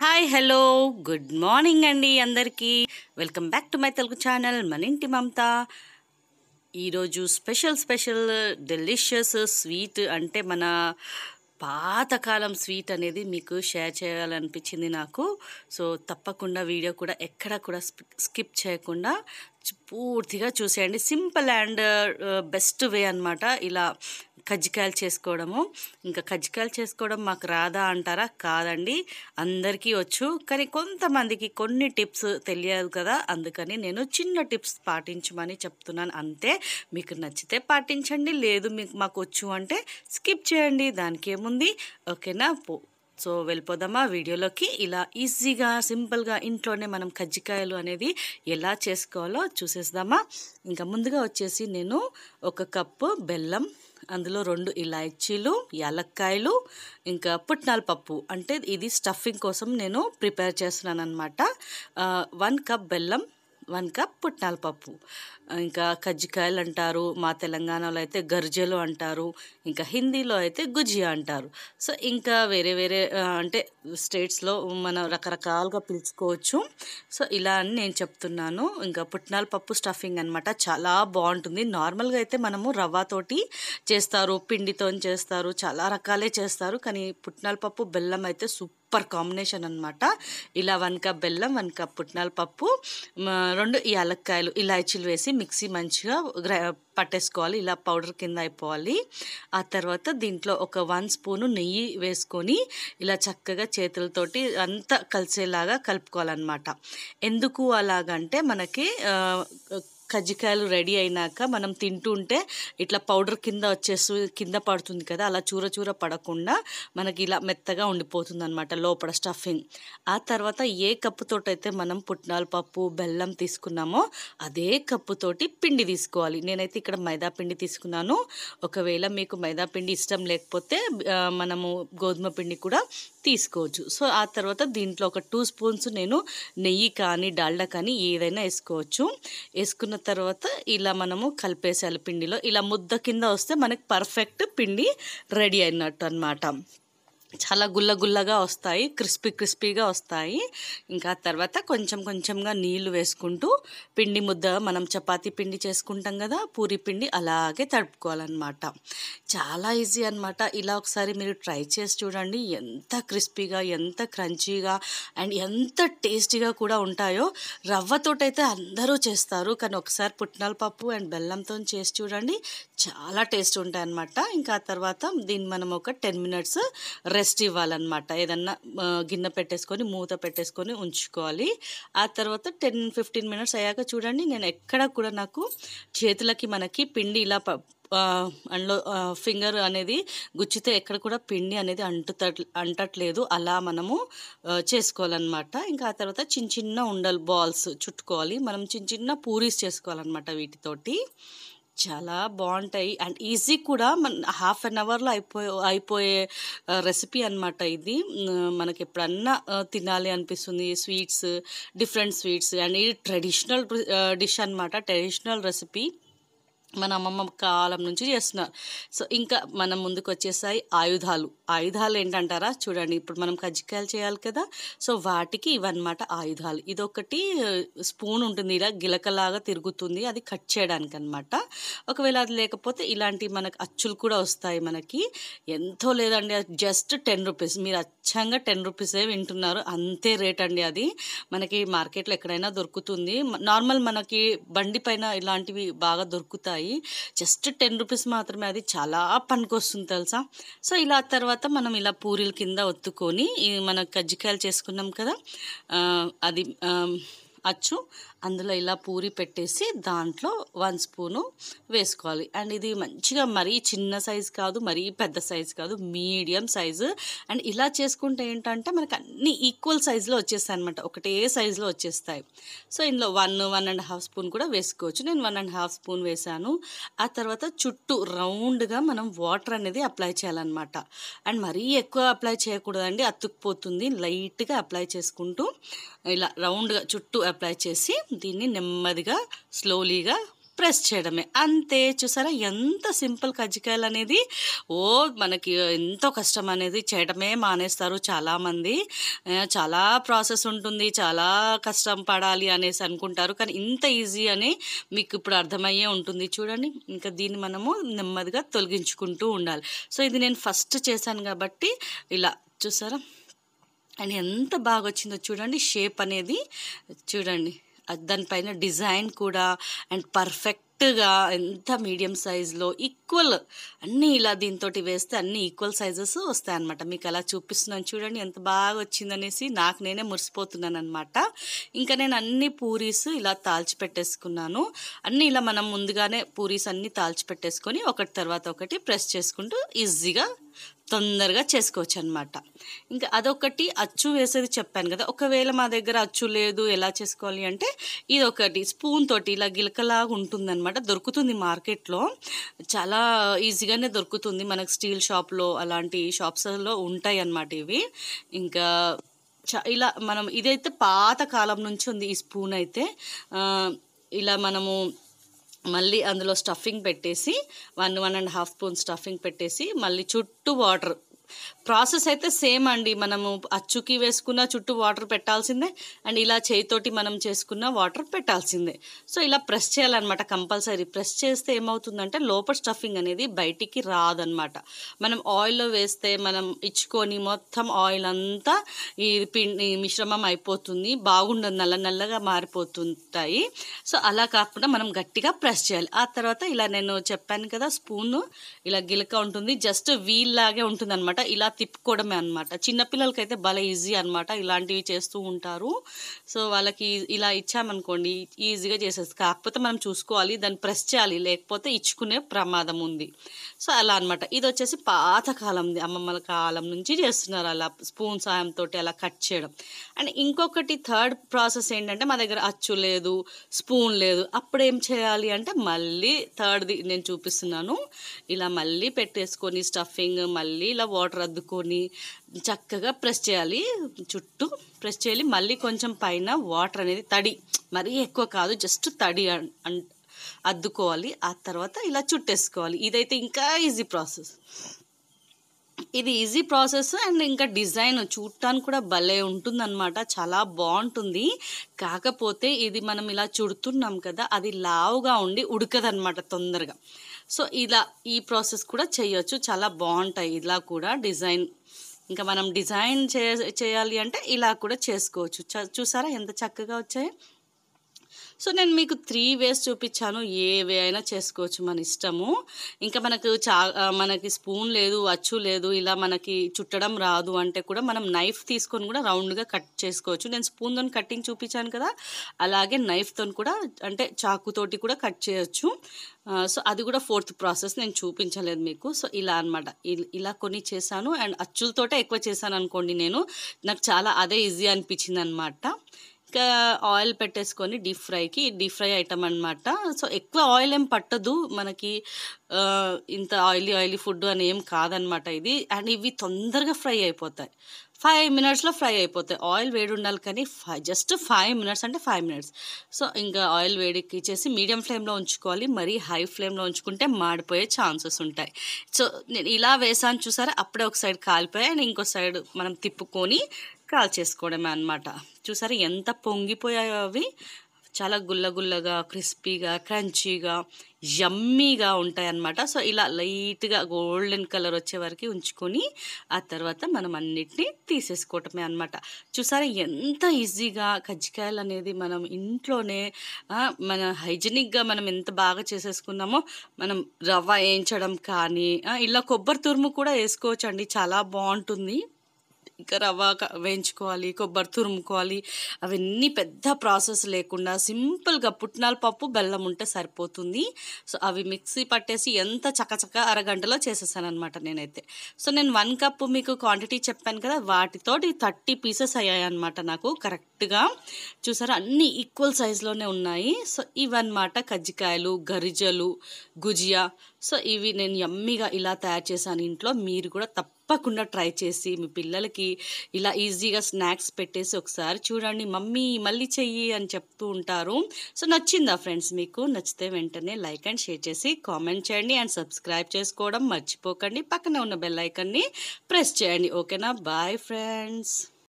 hi hello good morning అండి అందరికీ welcome back to my Telugu channel మన ఇంటి మమత ఈరోజు స్పెషల్ స్పెషల్ డెలిషియస్ స్వీట్ అంటే మన పాతకాలం స్వీట్ అనేది మీకు షేర్ చేయాలనిపించింది నాకు సో తప్పకుండా వీడియో కూడా ఎక్కడ కూడా స్కిప్ చేయకుండా పూర్తిగా చూసేయండి సింపుల్ అండ్ బెస్ట్ వే అనమాట ఇలా కజ్జికాయలు చేసుకోవడము ఇంకా కజ్జికాయలు చేసుకోవడం మాకు రాదా అంటారా కాదండి అందరికీ వచ్చు కానీ కొంతమందికి కొన్ని టిప్స్ తెలియదు కదా అందుకని నేను చిన్న టిప్స్ పాటించమని చెప్తున్నాను అంతే మీకు నచ్చితే పాటించండి లేదు మీకు మాకు వచ్చు అంటే స్కిప్ చేయండి దానికి ఏముంది ఓకేనా సో వెళ్ళిపోదామా వీడియోలోకి ఇలా ఈజీగా సింపుల్గా ఇంట్లోనే మనం కజ్జికాయలు అనేది ఎలా చేసుకోవాలో చూసేద్దామా ఇంకా ముందుగా వచ్చేసి నేను ఒక కప్పు బెల్లం అందులో రెండు ఇలాయచీలు యాలక్కాయలు ఇంకా పుట్నాల పప్పు అంటే ఇది స్టఫింగ్ కోసం నేను ప్రిపేర్ చేస్తున్నాను అనమాట వన్ కప్ బెల్లం వన్ కప్ పుట్నాల పప్పు ఇంకా కజ్జికాయలు అంటారు మా తెలంగాణలో అయితే గర్జెలు అంటారు ఇంకా హిందీలో అయితే గుజియా అంటారు సో ఇంకా వేరే వేరే అంటే స్టేట్స్లో మనం రకరకాలుగా పిలుచుకోవచ్చు సో ఇలా అని నేను చెప్తున్నాను ఇంకా పుట్నాల పప్పు స్టఫింగ్ అనమాట చాలా బాగుంటుంది నార్మల్గా అయితే మనము రవ్వతోటి చేస్తారు పిండితో చేస్తారు చాలా రకాలే చేస్తారు కానీ పుట్నాల పప్పు బెల్లం అయితే సూపర్ సూపర్ కాంబినేషన్ అనమాట ఇలా వన్ కప్ బెల్లం వన్ కప్ పుట్నాల పప్పు రెండు యాలక్కాయలు ఇలాచీలు వేసి మిక్సీ మంచిగా పట్టేసుకోవాలి ఇలా పౌడర్ కింద అయిపోవాలి ఆ తర్వాత దీంట్లో ఒక వన్ స్పూను నెయ్యి వేసుకొని ఇలా చక్కగా చేతులతోటి అంతా కలిసేలాగా కలుపుకోవాలన్నమాట ఎందుకు అలాగంటే మనకి కజ్జికాయలు రెడీ అయినాక మనం తింటుంటే ఇట్లా పౌడర్ కింద వచ్చేసి కింద పడుతుంది కదా అలా చూర చూర పడకుండా మనకి ఇలా మెత్తగా ఉండిపోతుంది అనమాట లోపల స్టఫింగ్ ఆ తర్వాత ఏ కప్పుతోటైతే మనం పుట్నాల పప్పు బెల్లం తీసుకున్నామో అదే కప్పుతోటి పిండి తీసుకోవాలి నేనైతే ఇక్కడ మైదా పిండి తీసుకున్నాను ఒకవేళ మీకు మైదా పిండి ఇష్టం లేకపోతే మనము గోధుమ పిండి కూడా తీసుకోవచ్చు సో ఆ తర్వాత దీంట్లో ఒక టూ స్పూన్స్ నేను నెయ్యి కానీ డాల్డా కానీ ఏదైనా వేసుకోవచ్చు వేసుకున్న తర్వాత ఇలా మనము కలిపేసేయాలి పిండిలో ఇలా ముద్ద కింద వస్తే మనకి పర్ఫెక్ట్ పిండి రెడీ అయినట్టు అనమాట చాలా గుల్ల గుల్లగా వస్తాయి క్రిస్పీ క్రిస్పీగా వస్తాయి ఇంకా తర్వాత కొంచెం కొంచెంగా నీళ్లు వేసుకుంటూ పిండి ముద్ద మనం చపాతీ పిండి చేసుకుంటాం కదా పూరి పిండి అలాగే తడుపుకోవాలన్నమాట చాలా ఈజీ అనమాట ఇలా ఒకసారి మీరు ట్రై చేసి చూడండి ఎంత క్రిస్పీగా ఎంత క్రంచీగా అండ్ ఎంత టేస్టీగా కూడా ఉంటాయో రవ్వతోటైతే అందరూ చేస్తారు కానీ ఒకసారి పుట్నాల పప్పు అండ్ బెల్లంతో చేసి చూడండి చాలా టేస్ట్ ఉంటాయి అనమాట ఇంకా తర్వాత దీన్ని మనం ఒక టెన్ మినిట్స్ రెస్ట్ ఇవ్వాలన్నమాట ఏదన్నా గిన్నె పెట్టేసుకొని మూత పెట్టేసుకొని ఉంచుకోవాలి ఆ తర్వాత టెన్ ఫిఫ్టీన్ మినిట్స్ అయ్యాక చూడండి నేను ఎక్కడ కూడా నాకు చేతులకి మనకి పిండి ఇలా అండ్లో ఫింగర్ అనేది గుచ్చితే ఎక్కడ కూడా పిండి అనేది అంటుత అంటట్లేదు అలా మనము చేసుకోవాలన్నమాట ఇంకా ఆ తర్వాత చిన్న చిన్న ఉండలు బాల్స్ చుట్టుకోవాలి మనం చిన్న చిన్న పూరీస్ చేసుకోవాలన్నమాట వీటితోటి చాలా బాగుంటాయి అండ్ ఈజీ కూడా మన హాఫ్ అన్ అవర్లో అయిపోయే అయిపోయే రెసిపీ అనమాట ఇది మనకి ఎప్పుడన్నా తినాలి అనిపిస్తుంది స్వీట్స్ డిఫరెంట్ స్వీట్స్ అండ్ ఇది ట్రెడిషనల్ డిష్ అనమాట ట్రెడిషనల్ రెసిపీ మన అమ్మమ్మ కాలం నుంచి చేస్తున్నారు సో ఇంకా మనం ముందుకు వచ్చేసాయి ఆయుధాలు ఆయుధాలు ఏంటంటారా చూడండి ఇప్పుడు మనం కజ్జికాయలు చేయాలి కదా సో వాటికి ఇవన్నమాట ఆయుధాలు ఇదొకటి స్పూన్ ఉంటుంది ఇలా గిలకలాగా తిరుగుతుంది అది కట్ చేయడానికి అనమాట ఒకవేళ అది లేకపోతే ఇలాంటి మనకు అచ్చులు కూడా వస్తాయి మనకి ఎంతో లేదండి జస్ట్ టెన్ రూపీస్ మీరు అచ్చంగా టెన్ రూపీసే వింటున్నారు అంతే రేట్ అండి అది మనకి మార్కెట్లో ఎక్కడైనా దొరుకుతుంది నార్మల్ మనకి బండి పైన ఇలాంటివి బాగా దొరుకుతాయి ఉంటాయి జస్ట్ టెన్ రూపీస్ మాత్రమే అది చాలా పనికొస్తుంది తెలుసా సో ఇలా తర్వాత మనం ఇలా పూరీల కింద ఒత్తుకొని మన కజ్జికాయలు చేసుకున్నాం కదా అది అచ్చు అందులో ఇలా పూరి పెట్టేసి దాంట్లో వన్ స్పూను వేసుకోవాలి అండ్ ఇది మంచిగా మరీ చిన్న సైజు కాదు మరీ పెద్ద సైజు కాదు మీడియం సైజు అండ్ ఇలా చేసుకుంటే ఏంటంటే మనకు అన్ని ఈక్వల్ సైజులో వచ్చేస్తాయి అనమాట ఒకటే సైజులో వచ్చేస్తాయి సో ఇందులో one one and half spoon కూడా వేసుకోవచ్చు నేను వన్ అండ్ హాఫ్ స్పూన్ వేసాను ఆ తర్వాత చుట్టూ రౌండ్గా మనం వాటర్ అనేది అప్లై చేయాలన్నమాట అండ్ మరీ ఎక్కువ అప్లై చేయకూడదండి అతుక్కుపోతుంది లైట్గా అప్లై చేసుకుంటూ ఇలా రౌండ్గా చుట్టూ అప్లై చేసి దీన్ని నెమ్మదిగా స్లోలీగా ప్రెస్ చేయడమే అంతే చూసారా ఎంత సింపుల్ కజ్జికాయలు అనేది ఓ మనకి ఎంతో కష్టం అనేది చేయడమే మానేస్తారు చాలామంది చాలా ప్రాసెస్ ఉంటుంది చాలా కష్టం పడాలి అనేసి అనుకుంటారు కానీ ఇంత ఈజీ అని మీకు ఇప్పుడు అర్థమయ్యే ఉంటుంది చూడండి ఇంకా దీన్ని మనము నెమ్మదిగా తొలగించుకుంటూ ఉండాలి సో ఇది నేను ఫస్ట్ చేశాను కాబట్టి ఇలా చూసారా అండ్ ఎంత బాగా వచ్చిందో చూడండి షేప్ అనేది చూడండి దానిపైన డిజైన్ కూడా అండ్ పర్ఫెక్ట్ కరెక్ట్గా ఎంత మీడియం సైజులో ఈక్వల్ అన్నీ ఇలా దీంతో వేస్తే అన్ని ఈక్వల్ సైజెస్ వస్తాయి అనమాట మీకు అలా చూపిస్తున్నాను చూడండి ఎంత బాగా వచ్చిందనేసి నాకు నేనే మురిసిపోతున్నాను అనమాట ఇంకా నేను అన్ని పూరీస్ ఇలా తాల్చి పెట్టేసుకున్నాను అన్నీ ఇలా మనం ముందుగానే పూరీస్ అన్నీ తాల్చి పెట్టేసుకొని ఒకటి తర్వాత ఒకటి ప్రెస్ చేసుకుంటూ ఈజీగా తొందరగా చేసుకోవచ్చు అనమాట ఇంకా అదొకటి అచ్చు వేసేది చెప్పాను కదా ఒకవేళ మా దగ్గర అచ్చు లేదు ఎలా చేసుకోవాలి అంటే ఇది ఒకటి స్పూన్ తోటి ఇలా గిలకలాగా ఉంటుందన్నమాట అనమాట దొరుకుతుంది మార్కెట్లో చాలా ఈజీగానే దొరుకుతుంది మనకు స్టీల్ షాప్లో అలాంటి షాప్స్లో ఉంటాయి అన్నమాట ఇవి ఇంకా ఇలా మనం ఇదైతే పాత కాలం నుంచి ఉంది ఈ స్పూన్ అయితే ఇలా మనము మళ్ళీ అందులో స్టఫింగ్ పెట్టేసి one one and half spoon stuffing పెట్టేసి మళ్ళీ చుట్టూ వాటర్ ప్రాసెస్ అయితే సేమ్ అండి మనము అచ్చుకి వేసుకున్న చుట్టూ వాటర్ పెట్టాల్సిందే అండ్ ఇలా చేయితోటి మనం చేసుకున్న వాటర్ పెట్టాల్సిందే సో ఇలా ప్రెస్ చేయాలన్నమాట కంపల్సరీ ప్రెస్ చేస్తే ఏమవుతుందంటే లోపల స్టఫింగ్ అనేది బయటికి రాదనమాట మనం ఆయిల్లో వేస్తే మనం ఇచ్చుకొని మొత్తం ఆయిల్ అంతా ఈ పిండి మిశ్రమం అయిపోతుంది బాగుండదు నల్ల నల్లగా మారిపోతుంటాయి సో అలా కాకుండా మనం గట్టిగా ప్రెస్ చేయాలి ఆ తర్వాత ఇలా నేను చెప్పాను కదా స్పూన్ ఇలా గిలక ఉంటుంది జస్ట్ వీల్ లాగే ఉంటుంది అనమాట అనమాట ఇలా తిప్పుకోవడమే అనమాట చిన్నపిల్లలకైతే భలే ఈజీ అనమాట ఇలాంటివి చేస్తూ ఉంటారు సో వాళ్ళకి ఇలా ఇచ్చామనుకోండి ఈజీగా చేసేది కాకపోతే మనం చూసుకోవాలి దాన్ని ప్రెస్ చేయాలి లేకపోతే ఇచ్చుకునే ప్రమాదం ఉంది సో అలా అనమాట ఇది వచ్చేసి పాతకాలంది అమ్మమ్మల కాలం నుంచి చేస్తున్నారు అలా స్పూన్ సాయంతో అలా కట్ చేయడం అండ్ ఇంకొకటి థర్డ్ ప్రాసెస్ ఏంటంటే మా దగ్గర అచ్చు లేదు స్పూన్ లేదు అప్పుడు ఏం చేయాలి అంటే మళ్ళీ థర్డ్ది నేను చూపిస్తున్నాను ఇలా మళ్ళీ పెట్టేసుకొని స్టఫింగ్ మళ్ళీ ఇలా వాటర్ వాటర్ అద్దుకొని చక్కగా ప్రెస్ చేయాలి చుట్టూ ప్రెస్ చేయాలి మళ్ళీ కొంచెం పైన వాటర్ అనేది తడి మరీ ఎక్కువ కాదు జస్ట్ తడి అద్దుకోవాలి ఆ తర్వాత ఇలా చుట్టేసుకోవాలి ఇదైతే ఇంకా ఈజీ ప్రాసెస్ ఇది ఈజీ ప్రాసెస్ అండ్ ఇంకా డిజైన్ చూడటానికి కూడా భలే ఉంటుంది అనమాట చాలా బాగుంటుంది కాకపోతే ఇది మనం ఇలా చుడుతున్నాం కదా అది లావుగా ఉండి ఉడకదనమాట తొందరగా సో ఇలా ఈ ప్రాసెస్ కూడా చేయొచ్చు చాలా బాగుంటాయి ఇలా కూడా డిజైన్ ఇంకా మనం డిజైన్ చేయాలి అంటే ఇలా కూడా చేసుకోవచ్చు చూసారా ఎంత చక్కగా వచ్చాయి సో నేను మీకు త్రీ వేస్ చూపించాను ఏ వే అయినా చేసుకోవచ్చు మన ఇష్టము ఇంకా మనకు చా మనకి స్పూన్ లేదు అచ్చు లేదు ఇలా మనకి చుట్టడం రాదు అంటే కూడా మనం నైఫ్ తీసుకొని కూడా రౌండ్గా కట్ చేసుకోవచ్చు నేను స్పూన్తో కట్టింగ్ చూపించాను కదా అలాగే నైఫ్తో కూడా అంటే చాకుతోటి కూడా కట్ చేయొచ్చు సో అది కూడా ఫోర్త్ ప్రాసెస్ నేను చూపించలేదు మీకు సో ఇలా అనమాట ఇలా కొన్ని చేశాను అండ్ అచ్చులతోటే ఎక్కువ చేశాను అనుకోండి నేను నాకు చాలా అదే ఈజీ అనిపించింది అనమాట ఇంకా ఆయిల్ పెట్టేసుకొని డీప్ ఫ్రైకి డీప్ ఫ్రై ఐటమ్ అనమాట సో ఎక్కువ ఆయిల్ ఏం పట్టదు మనకి ఇంత ఆయిలీ ఆయిలీ ఫుడ్ అని ఏం కాదనమాట ఇది అండ్ ఇవి తొందరగా ఫ్రై అయిపోతాయి ఫైవ్ మినిట్స్లో ఫ్రై అయిపోతాయి ఆయిల్ వేడి ఉండాలి కానీ ఫైవ్ జస్ట్ ఫైవ్ మినిట్స్ అంటే ఫైవ్ మినిట్స్ సో ఇంకా ఆయిల్ వేడికి చేసి మీడియం ఫ్లేమ్లో ఉంచుకోవాలి మరీ హై ఫ్లేమ్లో ఉంచుకుంటే మాడిపోయే ఛాన్సెస్ ఉంటాయి సో నేను ఇలా వేసాను చూసారా అప్పుడే ఒక సైడ్ కాలిపోయి అండ్ ఇంకో సైడ్ మనం తిప్పుకొని కాల్చేసుకోవడమే అనమాట చూసారా ఎంత పొంగిపోయాయో అవి చాలా గుల్లగుల్లగా క్రిస్పీగా క్రంచీగా యమ్మీగా అన్నమాట సో ఇలా లైట్గా గోల్డెన్ కలర్ వచ్చే వరకు ఉంచుకొని ఆ తర్వాత మనం అన్నిటినీ తీసేసుకోవటమే అనమాట చూసారా ఎంత ఈజీగా కజ్జికాయలు అనేది మనం ఇంట్లోనే మన హైజీనిక్గా మనం ఎంత బాగా చేసేసుకున్నామో మనం రవ్వ వేయించడం కానీ ఇలా కొబ్బరి తురుము కూడా వేసుకోవచ్చు అండి చాలా బాగుంటుంది ఇంకా రవ్వ వేయించుకోవాలి కొబ్బరి తురుముకోవాలి అవన్నీ పెద్ద ప్రాసెస్ లేకుండా సింపుల్గా పుట్నాల పప్పు బెల్లం ఉంటే సరిపోతుంది సో అవి మిక్సీ పట్టేసి ఎంత చకచక అరగంటలో చేసేసాను అనమాట నేనైతే సో నేను వన్ కప్ మీకు క్వాంటిటీ చెప్పాను కదా వాటితోటి థర్టీ పీసెస్ అయ్యాయన్నమాట నాకు కరెక్ట్గా చూసారా అన్నీ ఈక్వల్ సైజులోనే ఉన్నాయి సో ఇవన్నమాట కజ్జికాయలు గరిజలు గుజియా సో ఇవి నేను యమ్మీగా ఇలా తయారు చేశాను ఇంట్లో మీరు కూడా తప్పకుండా ట్రై చేసి మీ పిల్లలకి ఇలా ఈజీగా స్నాక్స్ పెట్టేసి ఒకసారి చూడండి మమ్మీ మళ్ళీ చెయ్యి అని చెప్తూ ఉంటారు సో నచ్చిందా ఫ్రెండ్స్ మీకు నచ్చితే వెంటనే లైక్ అండ్ షేర్ చేసి కామెంట్ చేయండి అండ్ సబ్స్క్రైబ్ చేసుకోవడం మర్చిపోకండి పక్కనే ఉన్న బెల్ ప్రెస్ చేయండి ఓకేనా బాయ్ ఫ్రెండ్స్